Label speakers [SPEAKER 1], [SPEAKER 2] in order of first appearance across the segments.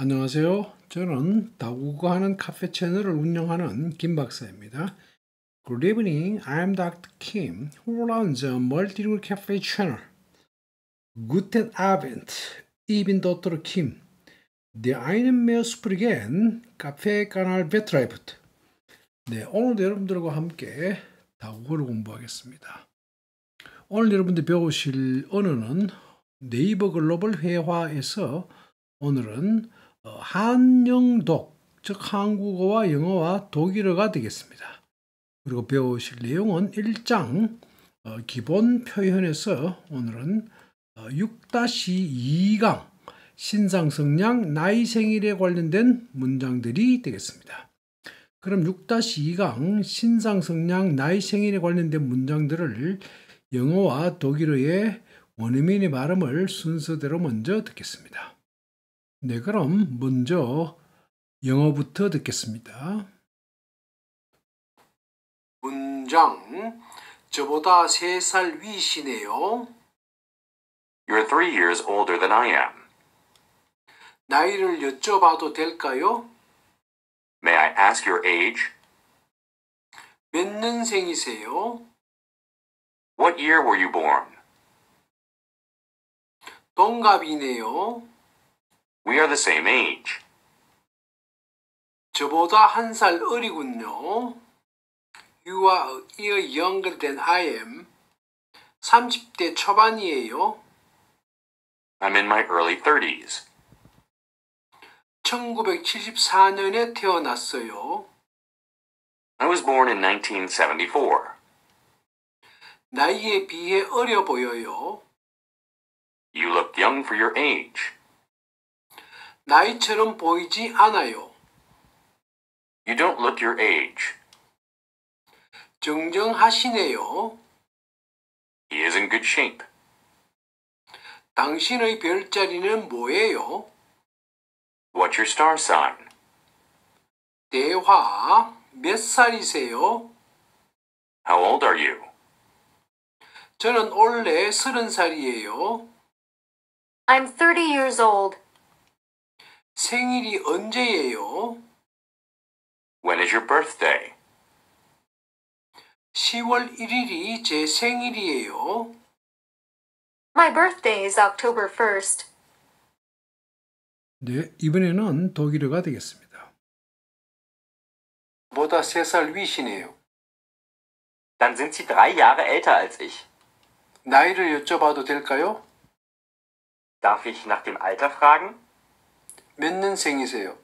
[SPEAKER 1] 안녕하세요. 저는 다국어 하는 카페 채널을 운영하는 김 박사입니다. Good evening. I'm Dr. Kim, who runs a multilingual cafe channel. Guten Abend. Ich bin Dr. Kim. Der einen mehr sprigen Kaffeekanal betreibt. 네, 오늘도 여러분들과 함께 다국어를 공부하겠습니다. 오늘 여러분들 배우실 언어는 네이버 글로벌 회화에서 오늘은 어, 한영독 즉 한국어와 영어와 독일어가 되겠습니다. 그리고 배우실 내용은 1장 어, 기본 표현에서 오늘은 6-2강 어, 신상성량 나이 생일에 관련된 문장들이 되겠습니다. 그럼 6-2강 신상성량 나이 생일에 관련된 문장들을 영어와 독일어의 원어민의 발음을 순서대로 먼저 듣겠습니다. 네, 그럼 먼저 영어부터 듣겠습니다.
[SPEAKER 2] 문장 저보다 3살 위이시네요. You're three
[SPEAKER 3] years older than I
[SPEAKER 2] am. 나이를 여쭤봐도 될까요?
[SPEAKER 3] May I ask your age?
[SPEAKER 2] 몇 년생이세요? What year were you born?
[SPEAKER 3] 동갑이네요. We are the same age.
[SPEAKER 2] 저보다 한 어리군요. You are a year younger than I am. 30대 초반이에요. I'm in my early 30s. 1974년에 태어났어요. I was born in 1974. 나이에 비해 어려 보여요. You look young for your age. 나이처럼 보이지 않아요. You don't look your age. 정정하시네요. He is in good shape. 당신의 별자리는 뭐예요? What's your star sign? 대화 몇 살이세요? How old are you? 저는 올해 서른 살이에요. I'm 30 years old. 생일이 언제예요? When is your birthday? 10월 1일이 제 생일이에요.
[SPEAKER 3] My birthday is October 1st.
[SPEAKER 1] 네, 이번에는 독일어가 되겠습니다.
[SPEAKER 2] 보다 3살 위시네요. Dann sind Sie drei Jahre älter als ich. 나이를 여쭤봐도 될까요? Darf ich nach dem Alter fragen? 몇 년생이세요?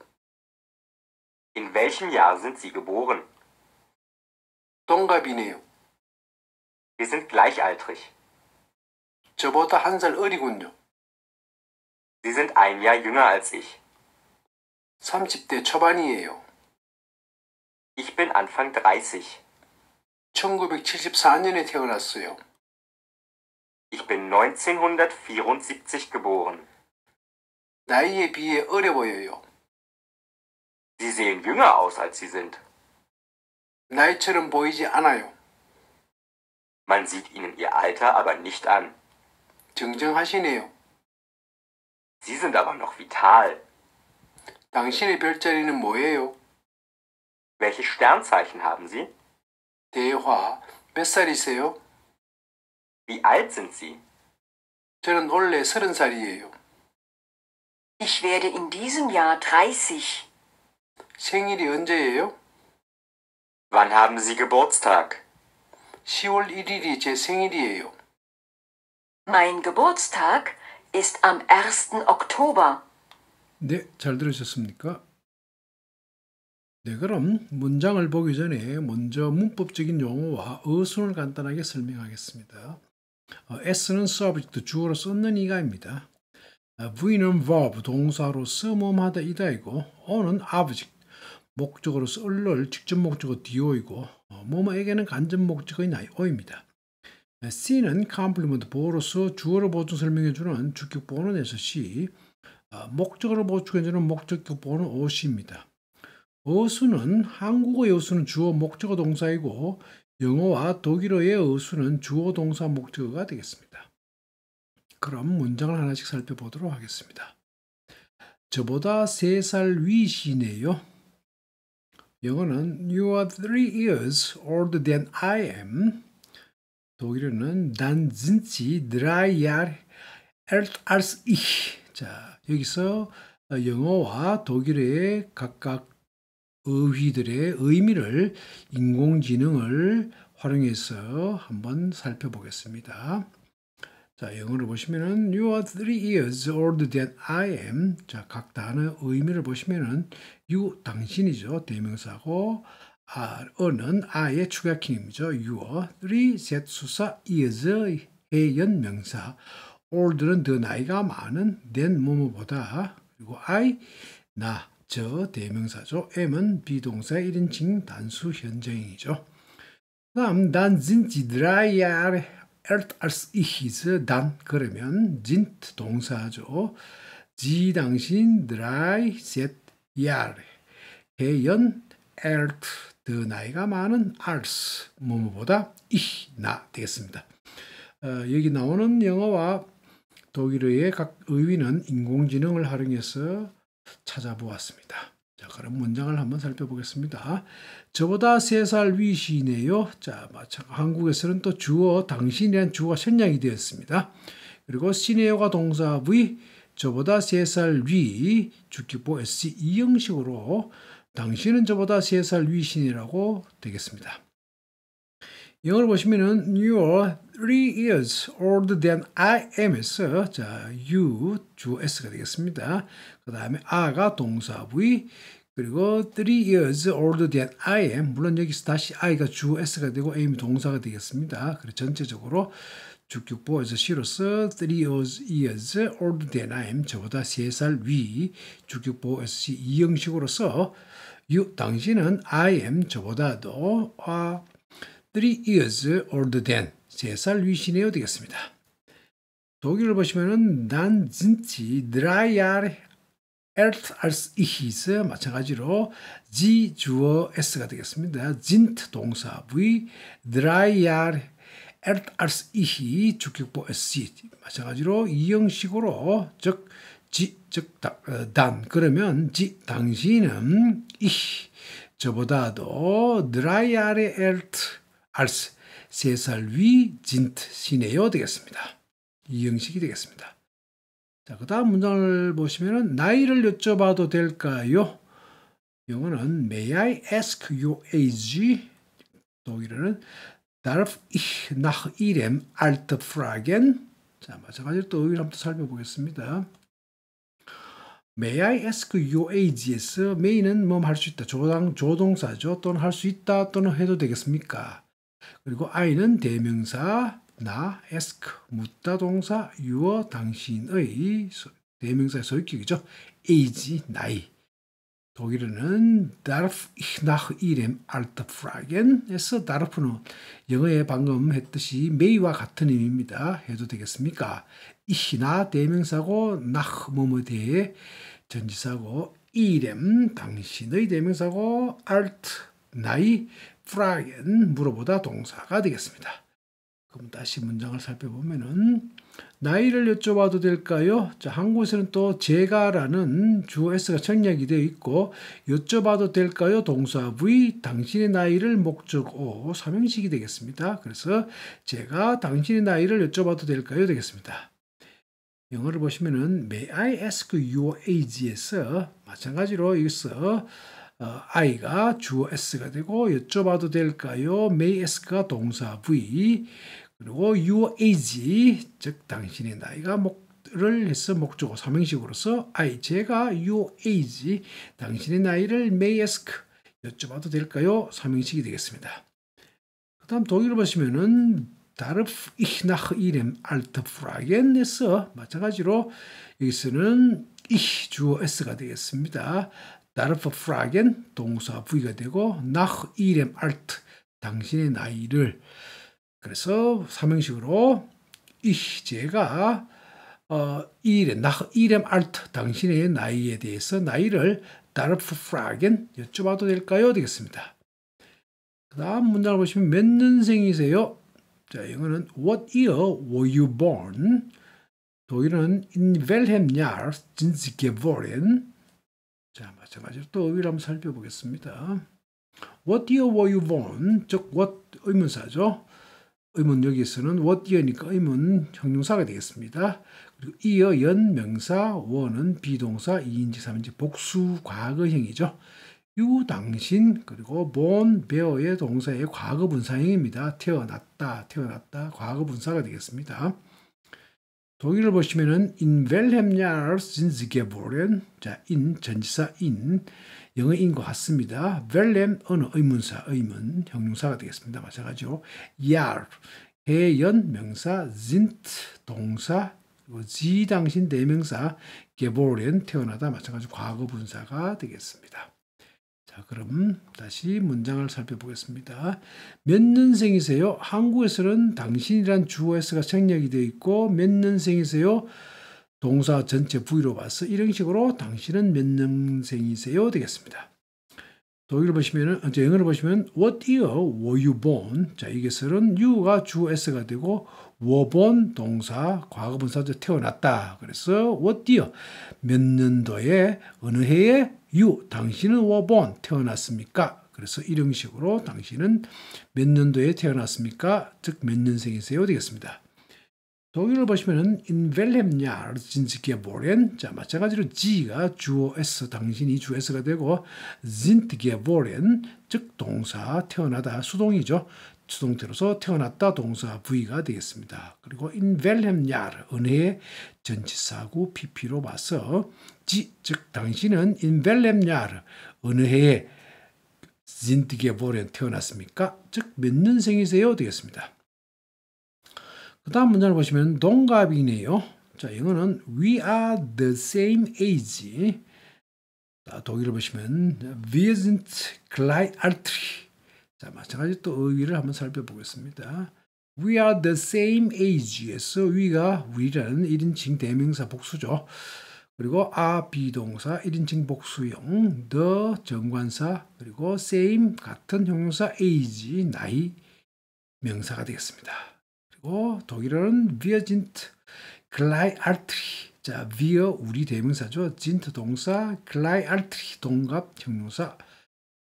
[SPEAKER 2] In welchem Jahr sind Sie geboren?
[SPEAKER 3] 동갑이네요. Wir sind gleichaltrig. 저보다 한 어리군요. Sie sind ein Jahr jünger als
[SPEAKER 2] ich. 30대 초반이에요. Ich bin Anfang 30. 1974년에 태어났어요.
[SPEAKER 3] Ich bin 1974 geboren. 나이에 비해
[SPEAKER 2] 어려 보여요. Sie sehen jünger aus, als sie sind. 나이처럼 보이지 않아요. Man sieht ihnen ihr Alter aber nicht an. 정정하시네요. Sie sind aber noch vital. 당신의 별자리는 뭐예요? Welches Sternzeichen haben Sie? 대화, 몇 살이세요? Wie alt sind Sie? 저는 올해 서른 살이에요. Ich werde in diesem Jahr 30. 생일이 언제예요? Wann haben Sie Geburtstag? 10월 1일이 제 생일이에요. Mein Geburtstag ist am 1. Oktober.
[SPEAKER 1] 네, 잘 들으셨습니까? 네, 그럼 문장을 보기 전에 먼저 문법적인 용어와 어순을 간단하게 설명하겠습니다. S는 subject, 주어로 쓰는 이가입니다. v는 verb 동사로쓰모마다 이다이고 o는 object 목적으로 쓸를 직접 목적어 디오이고 뭐뭐에게는 어, 간접 목적어인 o입니다. 아, c는 complement 보로서 주어를 보충 설명해주는 주격 보는 에서 c 아, 목적어를 보충해주는 목적격 보는 ot입니다. 어수는 한국어 의 어수는 주어 목적어 동사이고 영어와 독일어의 어수는 주어 동사 목적어가 되겠습니다. 그럼 문장을 하나씩 살펴보도록 하겠습니다. 저보다 3살 위시네요. 영어는 You are three years older than I am. 독일어는 난 진지 드라이알 알스 ich. 자, 여기서 영어와 독일의 각각 어휘들의 의미를 인공지능을 활용해서 한번 살펴보겠습니다. 자, 영어를 보시면은 you are three years older than I am. 자, 각 단어 의미를 의 보시면은 you 당신이죠. 대명사고 아, 어는 I의 추가형이죠 You are three s 수사 years 해연 명사. older는 더 나이가 많은 than 뭐뭐보다 그리고 I 나저 대명사죠. M은 비동사 1인칭 단수 현재형이죠. 다음 단진지 드라이아르 elt als ich이즈 단 그러면 sind 동사죠. 지 당신 드라이 셋 야레 개연 elt 더 나이가 많은 als 뭐뭐보다 ich 나 되겠습니다. 어, 여기 나오는 영어와 독일어의 각 의위는 인공지능을 활용해서 찾아보았습니다. 자, 그럼 문장을 한번 살펴보겠습니다. 저보다 세살 위시네요. 자, 한국에서는 또 주어 당신이란 주어가 생략이 되었습니다. 그리고 시네요가 동사 V 저보다 세살위 주기보 S 이 형식으로 당신은 저보다 세 살 위신이라고 되겠습니다. 영어를 보시면은 you're three years older than I a m 자 you 주 s가 되겠습니다. 그 다음에 a가 동사 v 그리고 three years older than I am. 물론 여기서 다시 I가 주 S가 되고 am이 동사가 되겠습니다. 그리고 전체적으로 주격보에서 시로서 three years, older than I am. 저보다 3살 위 주격보에서 이 형식으로서 you, 당신은 I am 저보다도 아, three years older than 3살 위시네요 되겠습니다. 독일을 보시면은 난 진치 드라이알 earth als i c is 마찬가지로 g 주어 s가 되겠습니다. sind 동사 v d r e r e a r t h a s ich 주격보 s 마찬가지로 이 형식으로 즉 지, 즉단 어, 그러면 지 당신은 i 저보다도 d r e r e alt a s 세살 위 진트 시네요 되겠습니다. 이 형식이 되겠습니다. 자, 그 다음 문장을 보시면은 나이를 여쭤봐도 될까요? 영어는 May I ask your age? 독일어는 Darf ich nach Ihrem Alter fragen? 자, 마찬가지로 또 의미를 한번 살펴보겠습니다. May I ask your age에서 may는 뭐할 수 있다. 조당, 조동사죠. 또는 할 수 있다. 또는 해도 되겠습니까? 그리고 I는 대명사, 나, ask, 묻다 동사, your, 당신의 대명사의 네 소유격이죠. age, 나이. 독일어는 darf ich nach ihrem Alter fragen에서 darf는 영어에 방금 했듯이 may와 같은 의미입니다. 해도 되겠습니까? 이히나 대명사고 네 nach 뭐뭐 대해 전지사고 이름 당신의 대명사고 네 alt 나이 fragen 물어보다 동사가 되겠습니다. 그럼 다시 문장을 살펴보면은 나이를 여쭤봐도 될까요? 자, 한국에서는 또 제가라는 주어 s가 청약이 되어 있고 여쭤봐도 될까요? 동사 v 당신의 나이를 목적어 삼형식이 되겠습니다. 그래서 제가 당신의 나이를 여쭤봐도 될까요? 되겠습니다. 영어를 보시면은 may I ask your age에서 마찬가지로 여기서 어, I가 주어 S가 되고 여쭤봐도 될까요? may s 가 동사 V 그리고 your age 즉 당신의 나이가 목를 해서 목적어 서명식으로서 I 제가 your age 당신의 나이를 may ask 여쭤봐도 될까요? 서명식이 되겠습니다. 그 다음 독일어 보시면은 darf ich nach ihrem Alter fragen 에서 마찬가지로 여기서는 ich 주어 s가 되겠습니다. darf fragen 동사 v가 되고 nach ihrem Alter 당신의 나이를 그래서 삼형식으로 이제가 어, 이렘, 나, 이렘 알트, 당신의 나이에 대해서 나이를 다르프 프라겐 여쭤봐도 될까요? 되겠습니다. 그 다음 문장을 보시면 몇 년생이세요? 자, 이거는 What year were you born? 독일은 in welchem Jahr sind Sie geboren? 자, 마찬가지로 또 의미를 한번 살펴보겠습니다. What year were you born? 즉, what 의문사죠. 의문 여기서는 에 what이어니까 y 의문 형용사가 되겠습니다. 그리고 이어 연 명사 원은 비동사 2인지 3인지 복수 과거형이죠. 유 당신 그리고 born b e 의 동사의 과거 분사형입니다. 태어났다 태어났다 과거 분사가 되겠습니다. 독일을 보시면은 in Wilhelm Jahres i n d geboren 자 in 전지사 in 영어인 것 같습니다. 벨렘 언어 의문사 의문 형용사가 되겠습니다. 마찬가지로 야르 해연 명사 진트 동사 지 당신 대명사 네 게보렌 태어나다 마찬가지 과거 분사가 되겠습니다. 자 그럼 다시 문장을 살펴보겠습니다. 몇 년생이세요? 한국에서는 당신이란 주어에가 생략이 되어 있고 몇 년생이세요? 동사 전체 부위로 봐서 이런 식으로 당신은 몇 년생이세요 되겠습니다. 독일을 보시면 은 영어를 보시면 What year were you born? 자 이것은 you가 주 s가 되고 were born 동사 과거분사죠 태어났다. 그래서 What year 몇 년도에 어느 해에 you 당신은 were born 태어났습니까? 그래서 이런 식으로 당신은 몇 년도에 태어났습니까? 즉 몇 년생이세요 되겠습니다. 독일을 보시면은 in Wilhelmjahr sind geboren. 자, 마찬가지로 g가 주어 s, 당신이 주어 s가 되고 sind geboren, 즉 동사 태어나다 수동이죠. 수동태로서 태어났다 동사 v가 되겠습니다. 그리고 in w i l h e m j a h r 은혜의 전치사구 pp로 와서 g, 즉 당신은 in w i l h e m j a h r 은혜의 sind geboren 태어났습니까? 즉 몇 년생이세요 되겠습니다. 그 다음 문장을 보시면 동갑이네요. 자, 이거는 we are the same age. 자, 독일을 보시면 wir sind gleich alt. 자, 마찬가지 또 의의를 한번 살펴보겠습니다. We are the same age에서 we가 we라는 1인칭 대명사 복수죠. 그리고 a r 동사 1인칭 복수형 the 정관사 그리고 same 같은 형용사 age 나이 명사가 되겠습니다. 그리고 어, 독일어는 wir sind g l e i c h a l t 자, wir 우리 대명사죠. sind 동사, g l e i c h a l t 동갑 형용사.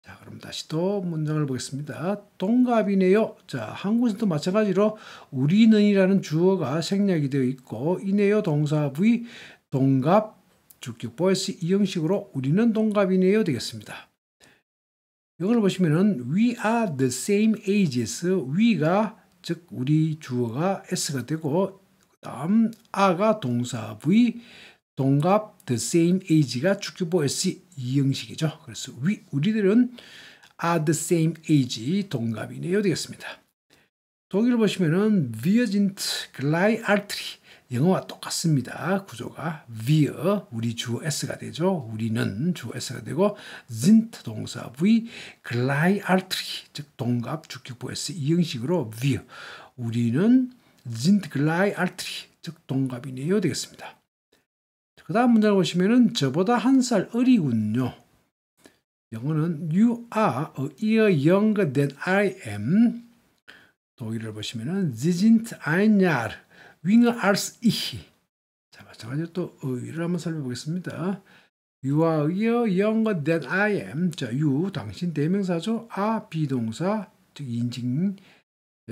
[SPEAKER 1] 자, 그럼 다시 또 문장을 보겠습니다. 동갑이네요. 자, 한국에서도 마찬가지로 우리는이라는 주어가 생략이 되어 있고 이네요 동사 부의 동갑 주격 보이스 이 형식으로 우리는 동갑이네요 되겠습니다. 이걸 보시면은 we are the same ages. we가 즉 우리 주어가 s가 되고 그 다음 아가 동사 v 동갑 the same age가 주기보 s 이 형식이죠. 그래서 위, 우리들은 are the same age 동갑이네요 되겠습니다. 독일 보시면은 Virgin Gleiartri 영어와 똑같습니다. 구조가 w e 우리 주어 s가 되죠. 우리는 주어 s가 되고 sind 동사 v g l e i c h a r i 즉 동갑 주격부 s 이 형식으로 w e 우리는 sind g l e i c h a r i 즉 동갑이네요 되겠습니다. 그 다음 문장을 보시면은 저보다 한 살 어리군요. 영어는 you are a year younger than I am. 독일을 보시면은 sie sind ein Jahr 윙어 알스 이히. 자, 마찬가지로 또 의를 한번 살펴보겠습니다. You are younger than I am. 자, you 당신 대명사죠. 아 비동사 즉 인칭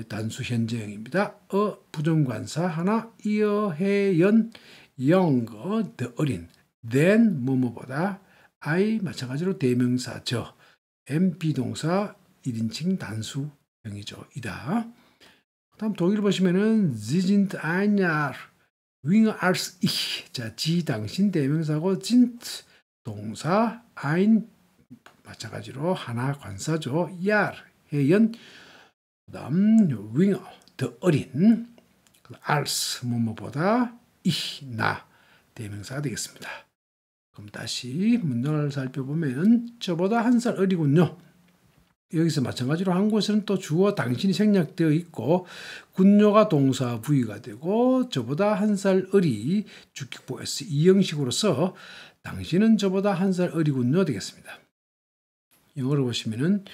[SPEAKER 1] 단수 현재형입니다. 어 부정관사 하나 이어 해연 younger t 어린 than 뭐뭐보다 I 마찬가지로 대명사죠. m 비동사 1인칭 단수형이죠. 이다. 다음 독일 보시면은 Sie sind ein Jahr j ü e als ich. 자, 지 당신 대명사고 sind 동사 ein 마찬가지로 하나 관사죠. Jahr 해연 그다음 j ü n g e 어린 als 그 뭐뭐보다 ich 나 대명사가 되겠습니다. 그럼 다시 문장을 살펴보면 저보다 한 살 어리군요. 여기서 마찬가지로 한국에서는 또 주어 당신이 생략되어 있고 군요가 동사 부위가 되고 저보다 한 살 어리 주격보 S 이 형식으로서 당신은 저보다 한 살 어리군요 되겠습니다. 영어로 보시면은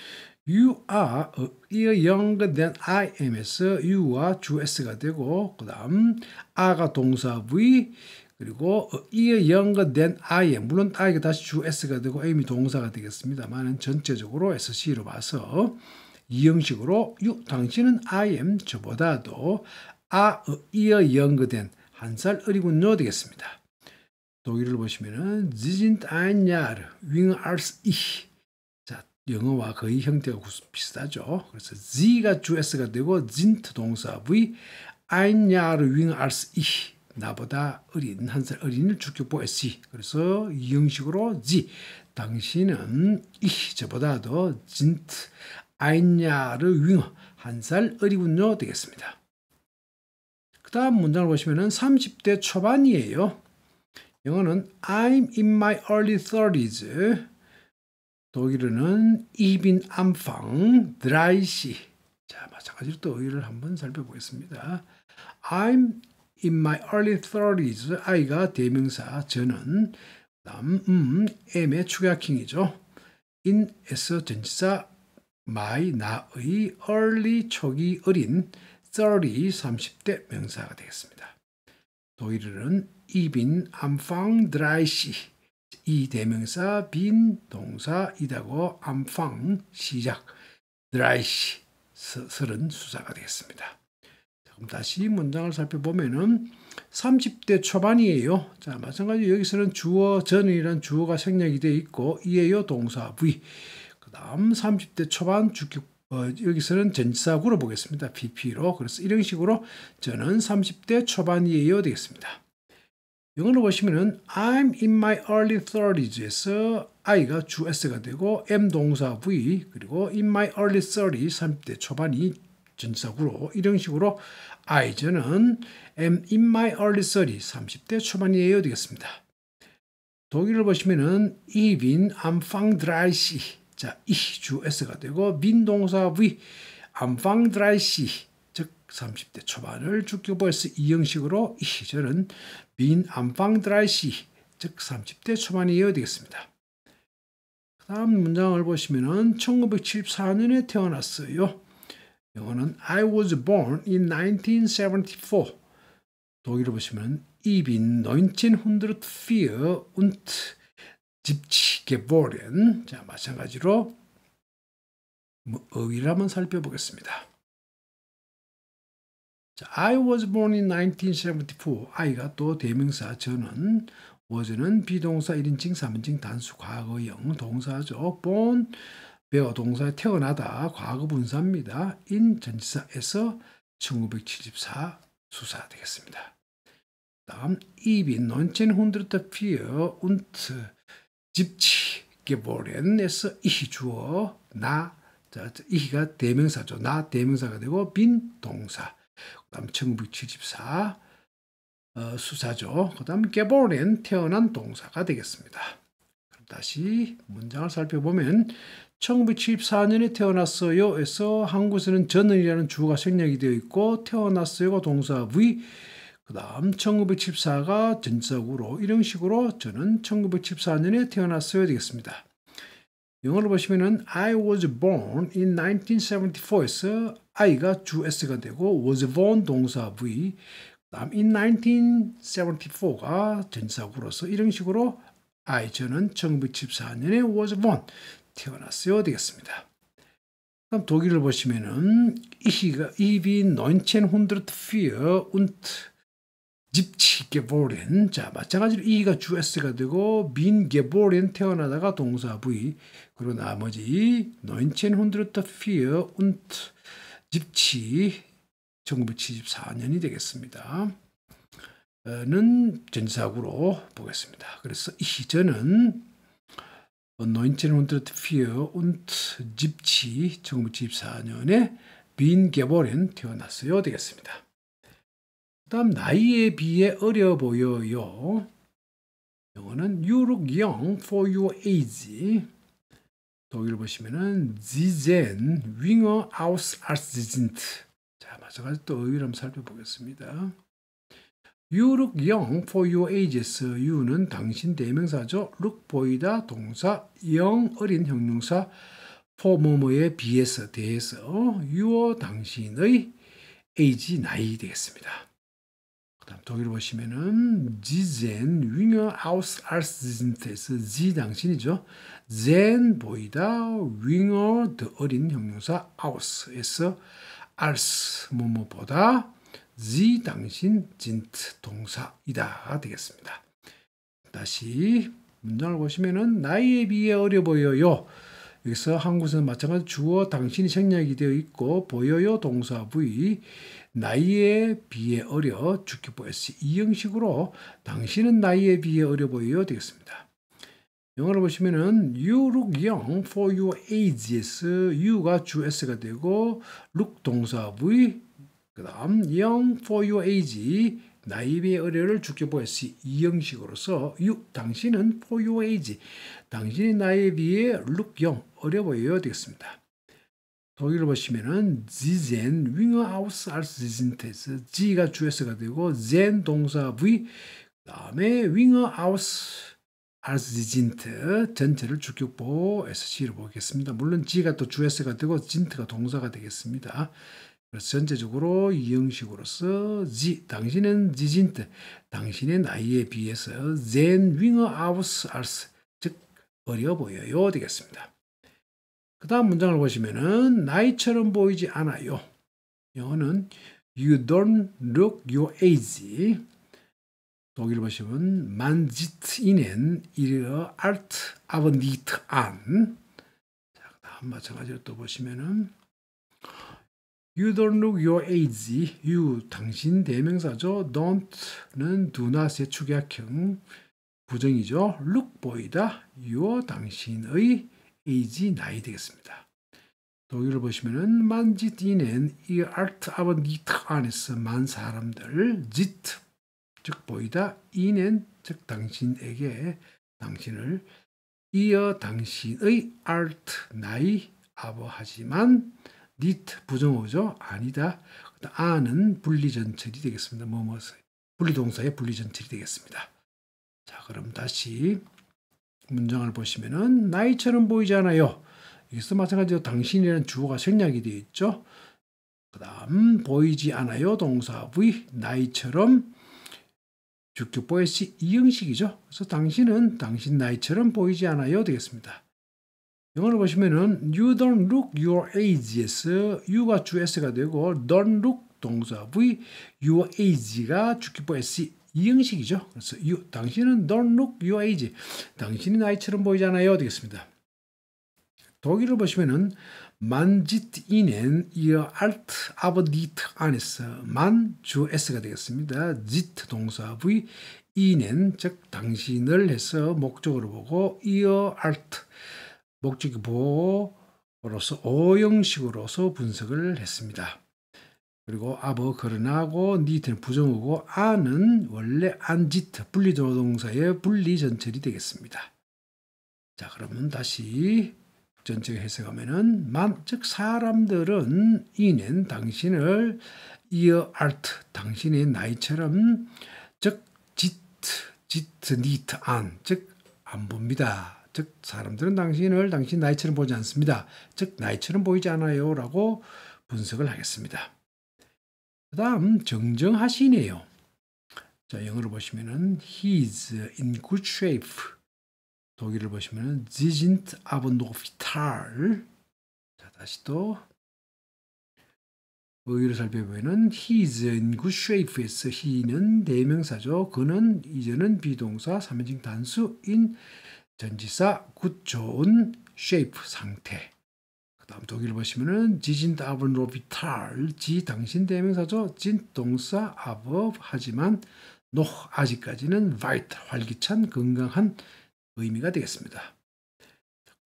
[SPEAKER 1] You are a year younger than I am 에서 you와 주 S가 되고 그 다음 아가 동사 부위 그리고 이어연거된아이에 물론 아이가 다시 주 S가 되고 M이 동사가 되겠습니다만 전체적으로 SC로 봐서 이 형식으로 유, 당신은 I am 저보다도 아, 이어 연거된한 살 어리군요 되겠습니다. 독일을 보시면은 지진트 아냐르 윙 알스 이 영어와 거의 형태가 비슷하죠. 그래서 Z가 주 S가 되고 진트 동사 V 아냐르 윙 알스 이 나보다 어린 한 살 어린이를 축격보 SE 그래서 이 형식으로 지. 당신은 이 저보다도 진트 아이냐를 윙어 한 살 어리군요 되겠습니다. 그 다음 문장을 보시면 30대 초반이에요. 영어는 I'm in my early 30s 독일어는 이빈 암팡 드라이시 자 마찬가지로 또의를 한번 살펴보겠습니다. I'm in my early 30s I가 대명사 저는 다음 음, M의 축약형이죠. in 에서 전치사 my 나의 early 초기 어린 30, 30대 명사가 되겠습니다. 독일어는 이빈 암팡 드라이시 이 대명사 빈 동사 이다고 암팡 시작 드라이시 서른 수사가 되겠습니다. 다시 문장을 살펴보면은 30대 초반이에요. 자, 마찬가지 여기서는 주어 전이라는 주어가 생략이 돼 있고 이에요 동사 V. 그다음 30대 초반 주격 어, 여기서는 전치사구로 보겠습니다. BP로. 그래서 이런 식으로 저는 30대 초반이에요 되겠습니다. 영어로 보시면은 I'm in my early 30s에서 I가 주 S가 되고 M 동사 V 그리고 in my early 30, 30대 초반이 전적으로 이런 식으로 I 저는 am in my early 3 0 30대 초반이에요 되겠습니다. 독일을 보시면은 i h bin am Anfang 30 자, ich 주 s가 되고 bin 동사 v Anfang 30즉 30대 초반을 주격보에서 이 형식으로 ich 저는 bin Anfang 30즉 30대 초반이어야 되겠습니다. 다음 문장을 보시면 1974년에 태어났어요. 영어는 I was born in 1974. 독일어 보시면 Ich bin 1904 und 집치게 보련. 자, 마찬가지로 뭐, 어휘를 한번 살펴보겠습니다. 자, I was born in 1974. I가 또 대명사 저는 was는 비동사 1인칭, 3인칭 단수 과거형 동사죠. born 매어 동사에 태어나다 과거 분사입니다. 인 전치사에서 1974 수사 되겠습니다. 다음 ich bin 1904 und 70 g e 에서 i c 주어 나 자, 이가 대명사죠. 나 대명사가 되고 빈 동사. 그다음 1974 어, 수사죠. 그다음 g e b 태어난 동사가 되겠습니다. 그럼 다시 문장을 살펴보면 1974년에 태어났어요에서 한국에서는 저는이라는 주어가 생략이 되어 있고 태어났어요가 동사 V 그 다음 1974가 전적으로 이런 식으로 저는 1974년에 태어났어요 되겠습니다. 영어로 보시면은 I was born in 1974에서 I가 주 S가 되고 was born 동사 V 다음 in 1974가 전사구로서 이런 식으로 I 저는 1974년에 was born 태어났어요 되겠습니다. 그럼 독일을 보시면은 이히가 이비 논첸 혼드르트 피어 운트 집치게보렌 자 마찬가지로 이가 주에스가 되고 민게보렌 태어나다가 동사 부 그리고 나머지 논첸 혼드르트 피어 운트 집치 1974년이 되겠습니다. 는 전사구로 보겠습니다. 그래서 이 저는 1904 어, und 집치 1974년에 빈 게버린 태어났어요. 되겠습니다. 다음 나이에 비해 어려 보여요. 영어는 You look young for your age. 독일 보시면은 지젠 윙어 아우스 아스지진트. 자, 마찬가지 또의 한번 살펴보겠습니다. You look young for your ages. You는 당신 대명사죠. look 보이다 동사, young 어린 형용사, for 뭐뭐에 비해서 대해서 your 당신의 age 나이 되겠습니다. 그 다음 독일 보시면은 지젠 윙어 아우스 알스진테스 지 당신이죠. 젠 보이다 윙어 더 어린 형용사 아우스에서 알스 뭐뭐보다 지 당신 진트 동사이다 되겠습니다. 다시 문장을 보시면은 나이에 비해 어려 보여요. 여기서 한국에서 마찬가지 주어 당신이 생략이 되어 있고 보여요 동사 부위 나이에 비해 어려 죽기 보였지 이 형식으로 당신은 나이에 비해 어려 보여요 되겠습니다. 영어로 보시면은 you look young for your a g e you가 주 s가 되고 look 동사 부위 그 다음 young for your age 나이의 의뢰를 주께 보였으이 형식으로서 you 당신은 for your age 당신의 나이에 비해 look young 어려 보여야 되겠습니다. 독일을 보시면은 지젠 윙어 아우스 알스 지진테스 지가 주에서가 되고 젠 동사 v 다음에 윙어 아우스 알스 지진트 전체를 주격보 SC를 보겠습니다. 물론 지가 또 주에서가 되고 진트가 동사가 되겠습니다. 그래서 전체적으로 이형식으로서 지, 당신은 지진때 당신의 나이에 비해서 젠 윙어 아우스 알스 즉 어려 보여요 되겠습니다. 그 다음 문장을 보시면은 나이처럼 보이지 않아요. 영어는 you don't look your age. 독일 보시면 man sieht ihnen i 자, 그 다음 마찬가지로 또 보시면은 You don't look your age. You 당신 대명사죠. Don't는 do not의 축약형 부정이죠. Look 보이다. Your 당신의 age 나이 되겠습니다. 독일을 보시면은 만 짓이는 이 알트 아버니트 안에서 만 사람들 짓즉 보이다 이는 즉 당신에게 당신을 이어 당신의 알트 나이 아버하지만 니트 부정어죠? 아니다. 아는 분리전철이 되겠습니다. 뭐뭐서 분리동사의 분리전철이 되겠습니다. 자 그럼 다시 문장을 보시면은 나이처럼 보이지 않아요. 여기서 마찬가지로 당신이라는 주어가 생략이 되어 있죠. 그 다음 보이지 않아요 동사 V 나이처럼 주격보의 시 이형식이죠. 그래서 당신은 당신 나이처럼 보이지 않아요 되겠습니다. 영어로 보시면은 you don't look your ages, you가 주 s가 되고 don't look 동사 v, your age가 주기법 s 이 형식이죠. 그래서 you, 당신은 don't look your age, 당신이 나이처럼 보이지 않아요 되겠습니다. 독일을 보시면은 man jit inen ihr alt aber dit anes man 주 s가 되겠습니다. jit 동사 v, inen 즉 당신을 해서 목적으로 보고 ihr alt 목적 보호로서 오형식으로서 분석을 했습니다. 그리고 아버 그러나고 니트는 부정어고 아는 원래 안지트 분리조동사의 분리전철이 되겠습니다. 자 그러면 다시 전체 해석하면은 만, 즉 사람들은 이는 당신을 이어 알트 당신의 나이처럼 즉 지트 지트 니트 안 즉 안 봅니다. 즉 사람들은 당신을 당신 나이처럼 보지 않습니다. 즉 나이처럼 보이지 않아요. 라고 분석을 하겠습니다. 그 다음 정정하시네요. 자영어로 보시면은 he is in good shape. 독일을 보시면은 sie sind aber noch vital. 자 다시 또 의의를 살펴보면 he is in good shape에서 he는 대명사죠. 그는 이제는 비동사, 삼인칭 단수 인 전지사 굿 좋은 쉐이프 상태 그 다음 독일 보시면은 지진 다븐 로비탈 지 당신 대명사죠 진 동사 아버 하지만 노 아직까지는 바이트 활기찬 건강한 의미가 되겠습니다.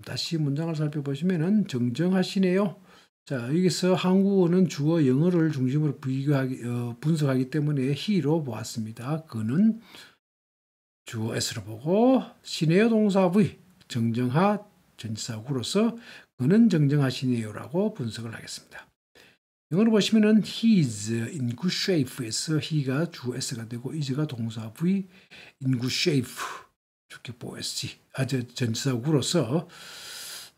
[SPEAKER 1] 다시 문장을 살펴보시면은 정정하시네요. 자 여기서 한국어는 주어 영어를 중심으로 비교하기 어, 분석하기 때문에 히로 보았습니다. 그는 주어 S를 보고 시네요 동사 V 정정하 전치사 구로서 그는 정정하시네요라고 분석을 하겠습니다. 영어로 보시면은 he's in good shape에서 he가 주어 s가 되고 is가 동사 v in good shape 주격보 s 아저 전치사 구로서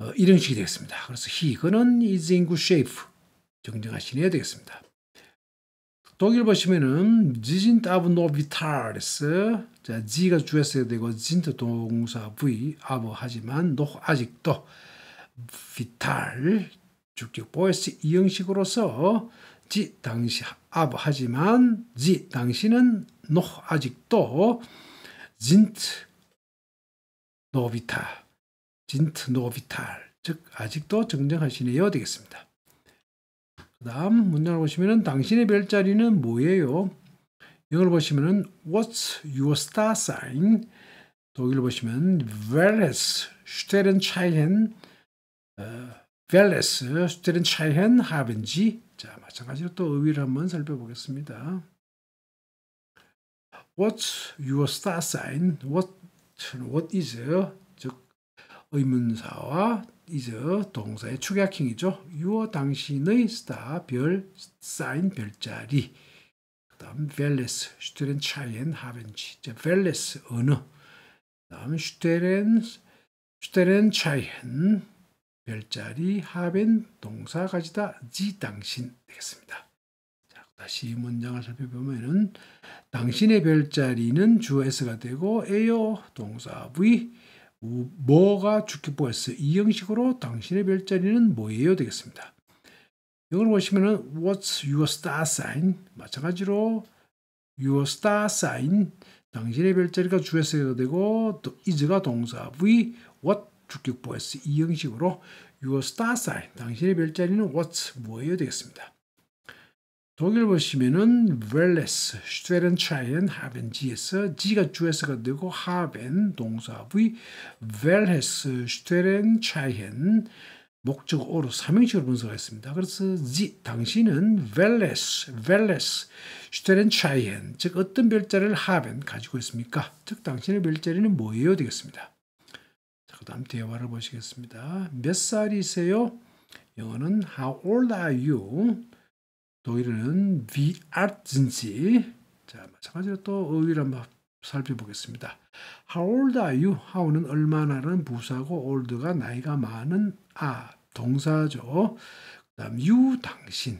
[SPEAKER 1] 어, 일형식이 되겠습니다. 그래서 he 그는 is in good shape 정정하시네요 되겠습니다. 독일 보시면은 지진 따브 노비타에스 자, 지가 주어야 되고 진트 동사 V 아버 하지만 노 아직도 비탈 주격 보이스 이 형식으로서 지 당시 아버 하지만 지 당신은 노 아직도 진트 노비탈 진트 노비탈 즉 아직도 정정하시네요 되겠습니다. 그 다음 문장을 보시면 당신의 별자리는 뭐예요? 영어로 보시면은 What's your star sign? 독일로 보시면 w e l e s s t e r n s e i b e n w e l e s s t e r n s e i b e n haben s 자, 마찬가지로 또 의미를 한번 살펴보겠습니다. What's your star sign? What, what is? 즉, 의문사와 is 동사의 축약형이죠. your 당신의 star, 별, sign, 별자리. 다음 벨레스 슈테렌 차이엔 하벤치 이제 벨레스 은어 다음 슈테렌 슈테렌 차이엔 별자리 하벤 동사 가지다 지 당신 되겠습니다. 자, 다시 문장을 살펴보면은 당신의 별자리는 주 s가 되고 에요 동사 v 뭐가 주격보였어 이 형식으로 당신의 별자리는 뭐예요 되겠습니다. 이걸 보시면은 What's your star sign? 마찬가지로 your star sign 당신의 별자리가 주에서 되고 또 is가 동사 v what 주격보 s 이 형식으로 your star sign 당신의 별자리는 what 뭐예요 되겠습니다. 독일 보시면은 Verles, Sternchain, haben GS, G가 주에서가 되고 haben 동사 v Verles, Sternchain 목적어로 삼형식으로 분석했습니다. 그래서 지, 당신은 벨레스, 벨레스, 슈테렌차이엔, 즉 어떤 별자리를 하벤 가지고 있습니까? 즉 당신의 별자리는 뭐예요? 되겠습니다. 자, 그 다음 대화를 보시겠습니다. 몇 살이세요? 영어는 How old are you? 독일어는 Wie alt sind Sie? 자, 마찬가지로 또의외를 한번 살펴보겠습니다. How old are you? How는 얼마나라는 부사고 old가 나이가 많은 아 동사죠. 그다음 유 당신.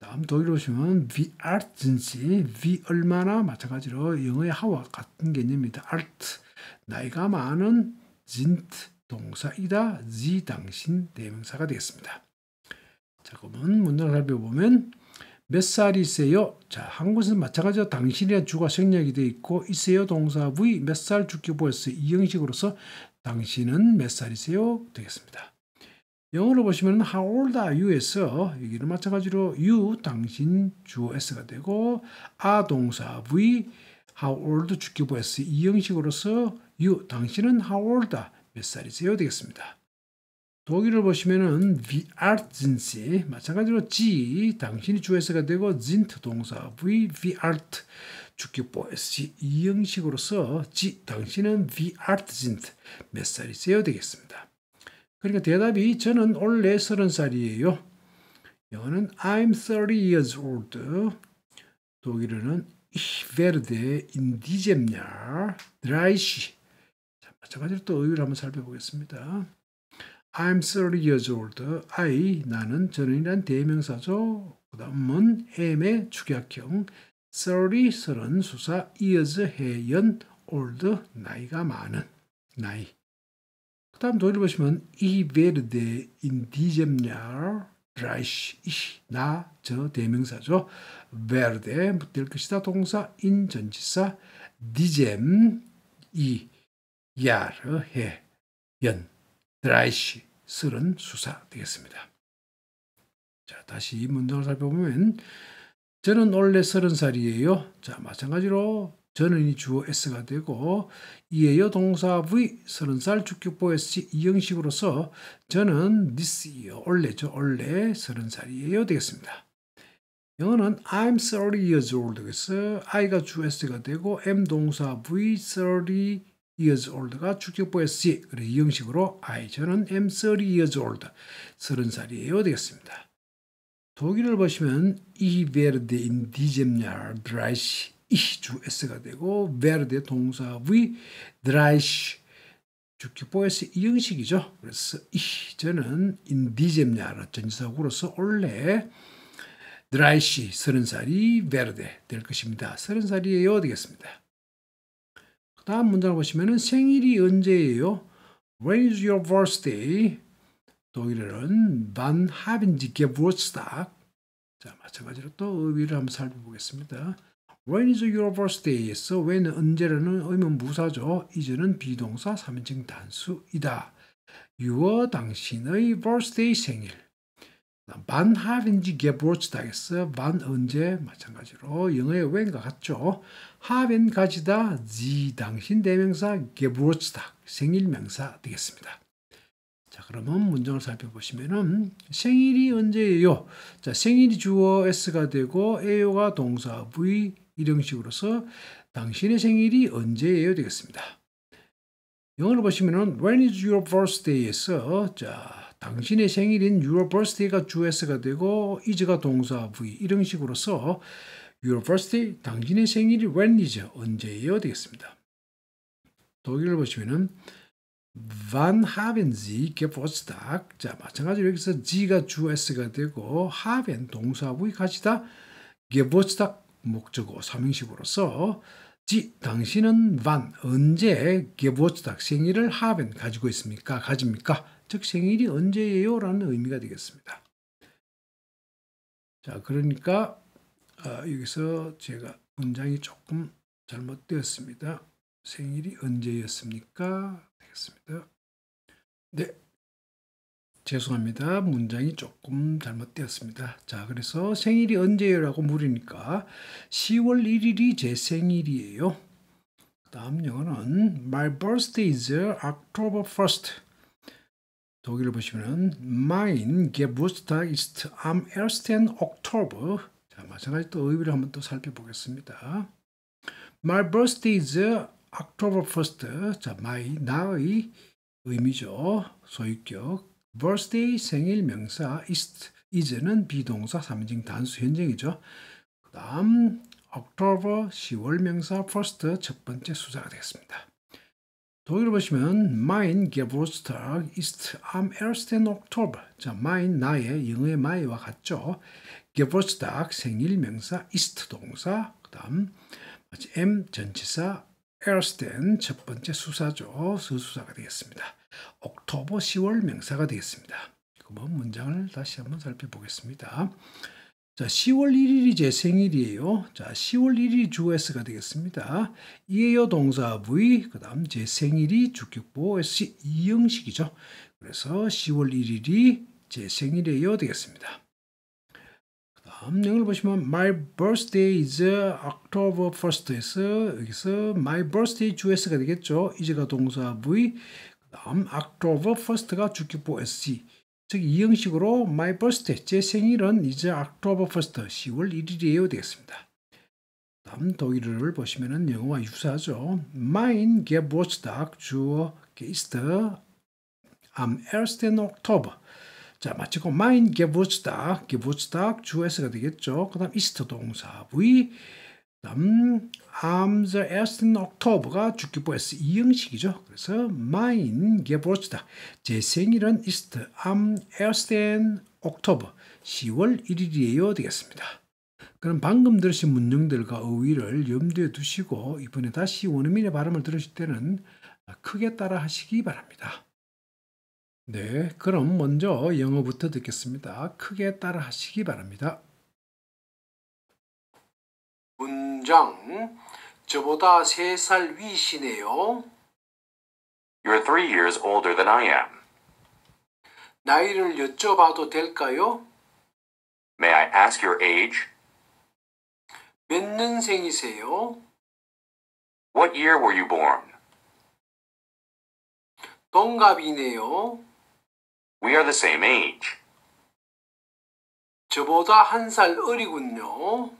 [SPEAKER 1] 다음 독일어 보시면 위 아르트인지 위 얼마나 마찬가지로 영어의 하와 같은 개념입니다. 아트 나이가 많은 진트 동사이다 지 당신 대명사가 되겠습니다. 자 그러면 문장을 살펴보면 몇 살이세요? 자 한국은 마찬가지로 당신이란 주가 생략이 되어 있고 있어요 동사 V 몇살 죽게 보였어요 이 형식으로서 당신은 몇 살이세요? 되겠습니다. 영어로 보시면 How old are you에서 여기를 마찬가지로 you 당신 주어 s가 되고 아 동사 v How old 주기부 s 이 형식으로서 you 당신은 How old 몇 살이세요? 되겠습니다. 독일을 보시면은 v artzinsi 마찬가지로 g 당신이 주어 s가 되고 zint 동사 v v art 죽기보시 이형식으로서 지 당신은 wie alt i n d 몇 살이세요 되겠습니다. 그러니까 대답이 저는 올해 30살이에요. 영어는 I'm 30 years old. 독일어는 ich werde in diesem Jahr 30. 자, 마찬가지로 또 의외를 한번 살펴보겠습니다. I'm 30 years old. I, 나는, 저는이란 대명사죠. 그 다음은 m 의 축약형. 30, 30 수사, 이어 a 해연, 올드 나이가 많은 나이. 그 다음 독일 보시면 이 베르데 인 디젬냐 라이시 나저 대명사죠. 베르데 묻될 것이다 동사 인 전치사 디젬 이 야르 해연 라이시 슬은 수사 되겠습니다. 자 다시 문장을 살펴보면 저는 올해 서른 살이에요. 자, 마찬가지로 저는 이 주어 s가 되고 이에요 동사 v 서른 살 주격보 s 이형식으로서 저는 this y 올해죠. 올해 서른 살이에요 되겠습니다. 영어는 I'm 30 years old 그래서 I가 주 S가 되고 M 동사 V 30 years old가 주격보 S 그래 이 형식으로 I 저는 M 30 years old 30살이에요 되겠습니다. 독일을 보시면 이베르데 인디젠야 드라이시 이주 s가 되고 베르데 동사 v 드라이시 주키포에스 이형식이죠. 그래서 이 저는 인디젠야라 전사구로서 원래 드라이시 서른 살이 베르데 될 것입니다. 서른 살이에요 되겠습니다. 그 다음 문장을 보시면 생일이 언제예요? When is your birthday? 독일어는 반 하빈지 게부르츠닥 자 마찬가지로 또 의미를 한번 살펴보겠습니다. When is your birthday에서 when 언제라는 의문 부사죠. 이제는 비동사 3인칭 단수이다. 유어 당신의 birthday 생일 반 하빈지 게부르츠닥에서 반 언제 마찬가지로 영어의 when과 같죠. 하빈 가지다 지 당신 대명사 게부르츠닥 생일 명사 되겠습니다. 자, 그러면 문장을 살펴보시면은 생일이 언제예요? 자, 생일이 주어 s가 되고 에요가 동사 v 이런 식으로서 당신의 생일이 언제예요 되겠습니다. 영어로 보시면은 when is your birthday에서 자, 당신의 생일인 your birthday가 주 s가 되고 is가 동사 v 이런 식으로서 your birthday 당신의 생일이 when is 언제예요 되겠습니다. 독일을 보시면은 wann haben Sie Geburtstag? 자, 마찬가지로 여기서 G가 주 S가 되고 하벤 동사부의가이다 Geburtstag 목적어 삼명식으로서지 당신은 완 언제 게보츠닥 생일을 하벤 가지고 있습니까? 가집니까? 즉 생일이 언제예요? 라는 의미가 되겠습니다. 자 그러니까 아, 여기서 제가 문장이 조금 잘못되었습니다. 생일이 언제였습니까? 하겠습니다. 네. 죄송합니다. 문장이 조금 잘못되었습니다. 자, 그래서 생일이 언제요? 라고 물으니까 10월 1일이 제 생일이에요. 다음 영어는 My birthday is October 1st. 독일을 보시면 Mein Geburtstag ist am 1. Oktober. 자, 마찬가지 또 의미를 한번 또 살펴보겠습니다. My birthday is October 1st, 자, my, 나의 의미죠. 소유격, birthday, 생일, 명사, is, 이제는 비동사, 3인칭 단수 현정이죠. 그 다음, October, 10월 명사, first, 첫 번째 수사가 되겠습니다. 독일어 보시면 mine Geburtstag ist am 1. o c t o b e r 자, mine 나의 영어의 my와 같죠. Geburtstag 생일 명사 ist 동사 그다음 마치 m 전치사 에어스텐 첫 번째 수사죠. 수수사가 되겠습니다. 옥토버 10월 명사가 되겠습니다. 그럼 뭐 문장을 다시 한번 살펴보겠습니다. 자, 10월 1일이 제 생일이에요. 자, 10월 1일이 주어S가 되겠습니다. 이에요 동사 V, 그 다음 제 생일이 주격보 S 2형식이죠 그래서 10월 1일이 제 생일이에요 되겠습니다. 다 음영을 보시면 my birthday is October 1st에서 여기서 my birthday 주에가 되겠죠. 이제가 동사 V 다음 October 1st가 주기보 SC 즉이 형식으로 my birthday 제 생일은 이제 October 1st 10월 1일이에요 되겠습니다. 다음 독일어를 보시면은 영어와 유사하죠. Mein Geburtstag 주어 게이스트 am 1. Oktober 자, 마치고 mein Geburtstag, Geburtstag 주어가 되겠죠. 그다음 ist 동사 V 그다음 am the 1st October가 주기보 S 이형식이죠. 그래서 mein Geburtstag 제 생일은 ist am 1st October 10월 1일이에요 되겠습니다. 그럼 방금 들으신 문장들과 어휘를 염두에 두시고 이번에 다시 원어민의 발음을 들으실 때는 크게 따라 하시기 바랍니다. 네, 그럼 먼저 영어부터 듣겠습니다. 크게 따라 하시기 바랍니다.
[SPEAKER 2] 문장 저보다 3살 위시네요. You're three years older than I am. 나이를 여쭤봐도 될까요?
[SPEAKER 3] May I ask your age?
[SPEAKER 2] 몇 년생이세요?
[SPEAKER 3] What year were you born?
[SPEAKER 2] 동갑이네요.
[SPEAKER 3] We are the same
[SPEAKER 2] age. 저보다 한 살 어리군요.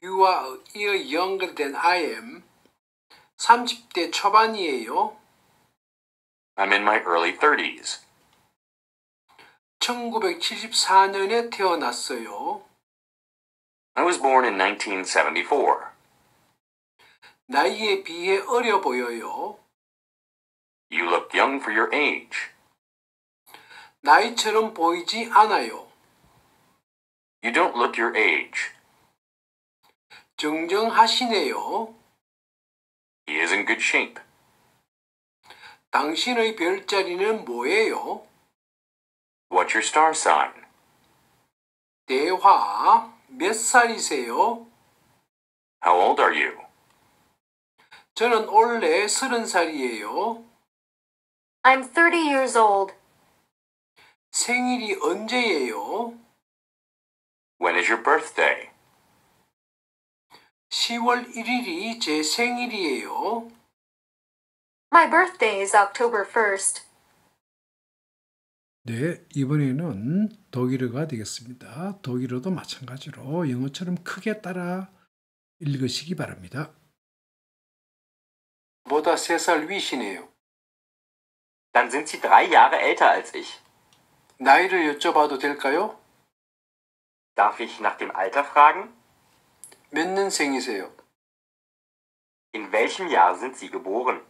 [SPEAKER 2] You are a year younger than I am. 30대 초반이에요. I'm in my early 30s. 1974년에 태어났어요.
[SPEAKER 3] I was born in 1974.
[SPEAKER 2] 나이에 비해 어려 보여요. You look young for your age. 나이처럼 보이지 않아요. You don't look your age. 정정하시네요.
[SPEAKER 3] He is in good shape. 당신의
[SPEAKER 2] 별자리는 뭐예요?
[SPEAKER 3] What's your star sign?
[SPEAKER 2] 대화, 몇 살이세요? How old are you? 저는 올해 서른 살이에요. I'm
[SPEAKER 3] 30 years old.
[SPEAKER 2] 생일이 언제예요?
[SPEAKER 3] When is your birthday? 10월 1일이 제 생일이에요. My birthday is October 1st.
[SPEAKER 1] 네, 이번에는 독일어가 되겠습니다. 독일어도 마찬가지로 영어처럼 크게 따라 읽으시기 바랍니다.
[SPEAKER 2] 보다 3살 위시네요. Dann sind Sie drei Jahre älter als ich. 나이를 여쭤봐도 될까요? Darf ich nach dem Alter fragen? 몇 년생이세요?
[SPEAKER 3] In welchem Jahr sind Sie geboren?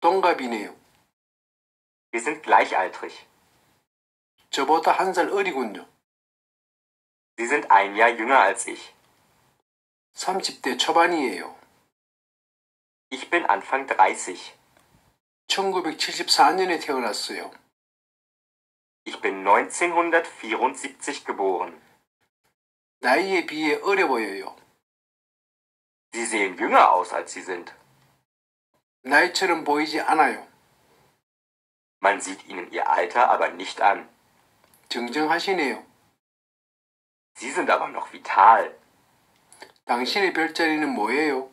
[SPEAKER 3] 동갑이네요. Wir sind gleichaltrig. 저보다 한 어리군요. Sie sind ein Jahr jünger als ich. 30대 초반이에요. Ich bin Anfang 30. 1974년에 태어났어요. Ich bin 1974
[SPEAKER 2] geboren. Sie sehen jünger aus, als sie sind. Man sieht ihnen ihr Alter aber nicht an. Sie sind aber noch vital. Welche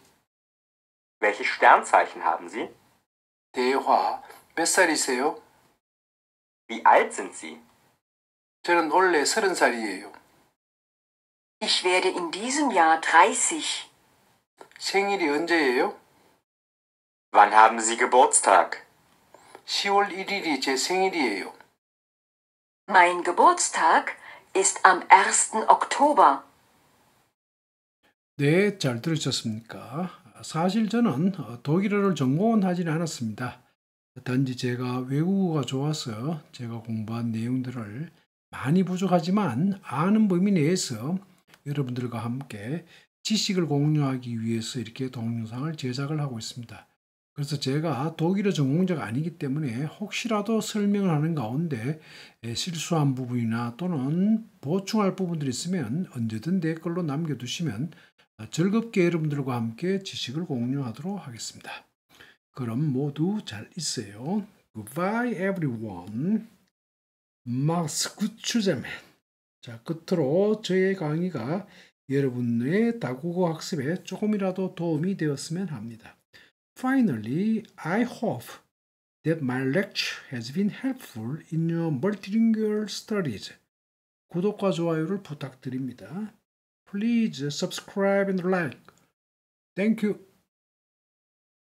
[SPEAKER 2] Sternzeichen haben Sie? 대화, 몇 살이세요? Wie alt sind Sie? 저는 올해 서른 살이에요. Ich werde in diesem Jahr 30. 생일이 언제예요? Wann haben Sie Geburtstag? 10월 1일이 제 생일이에요. Mein Geburtstag ist am 1. Oktober.
[SPEAKER 1] 네, 잘 들으셨습니까? 사실 저는 독일어를 전공은 하지는 않았습니다. 단지 제가 외국어가 좋아서 제가 공부한 내용들을 많이 부족하지만 아는 범위 내에서 여러분들과 함께 지식을 공유하기 위해서 이렇게 동영상을 제작을 하고 있습니다. 그래서 제가 독일어 전공자가 아니기 때문에 혹시라도 설명을 하는 가운데 실수한 부분이나 또는 보충할 부분들이 있으면 언제든 댓글로 남겨두시면 어, 즐겁게 여러분들과 함께 지식을 공유하도록 하겠습니다. 그럼 모두 잘 있어요. Goodbye everyone. 마스구추자맨. 자, 끝으로 저의 강의가 여러분의 다국어 학습에 조금이라도 도움이 되었으면 합니다. Finally, I hope that my lecture has been helpful in your multilingual studies. 구독과 좋아요를 부탁드립니다. Please subscribe and like.
[SPEAKER 3] Thank you.